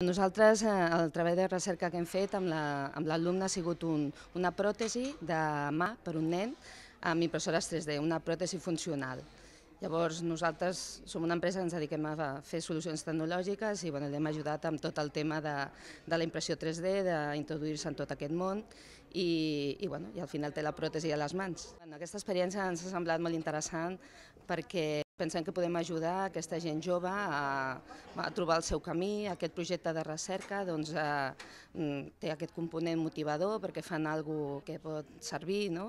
Nosaltres, eh, el treball de recerca que hem fet amb l'alumne ha sigut un, una pròtesi de mà per un nen amb impressores 3D, una pròtesi funcional. Llavors, nosaltres som una empresa que ens dediquem a fer solucions tecnològiques i bueno, l'hem ajudat amb tot el tema de, de la impressió 3D, d'introduir-se en tot aquest món i, i, bueno, i al final té la pròtesi a les mans. aquesta experiència ens ha semblat molt interessant perquè Pensem que podem ajudar aquesta gent jove a, a trobar el seu camí. Aquest projecte de recerca doncs, a, eh, mm, té aquest component motivador perquè fan alguna que pot servir no?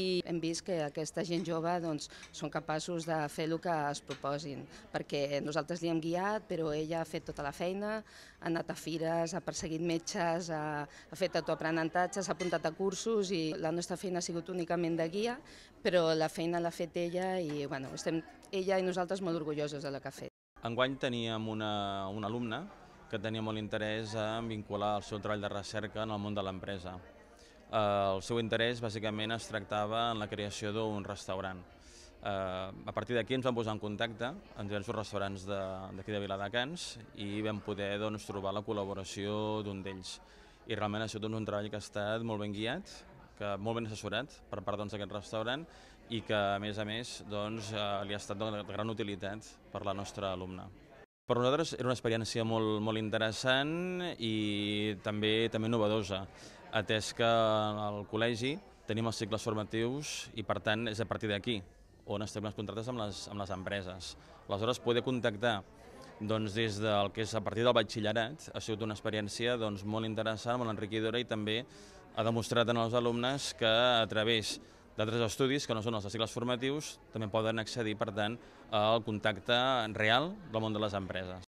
i hem vist que aquesta gent jove doncs, són capaços de fer el que es proposin perquè nosaltres li hem guiat però ella ha fet tota la feina, ha anat a fires, ha perseguit metges, ha, ha fet autoaprenentatges, s'ha apuntat a cursos i la nostra feina ha sigut únicament de guia però la feina l'ha fet ella i bueno, estem, ella ella i nosaltres molt orgullosos de la que ha fet. Enguany teníem una, una alumna que tenia molt interès en vincular el seu treball de recerca en el món de l'empresa. Eh, el seu interès bàsicament es tractava en la creació d'un restaurant. Eh, a partir d'aquí ens vam posar en contacte amb diversos restaurants d'aquí de, de Viladecans i vam poder doncs, trobar la col·laboració d'un d'ells. I realment ha sigut doncs, un treball que ha estat molt ben guiat que molt ben assessorat per part doncs, d'aquest doncs, restaurant i que, a més a més, doncs, eh, li ha estat de gran utilitat per la nostra alumna. Per nosaltres era una experiència molt, molt interessant i també també novedosa, atès que al col·legi tenim els cicles formatius i, per tant, és a partir d'aquí on estem els contractes amb les, amb les empreses. Aleshores, poder contactar doncs des del que és a partir del batxillerat ha sigut una experiència doncs, molt interessant, molt enriquidora i també ha demostrat en els alumnes que a través d'altres estudis, que no són els cicles formatius, també poden accedir, per tant, al contacte real del món de les empreses.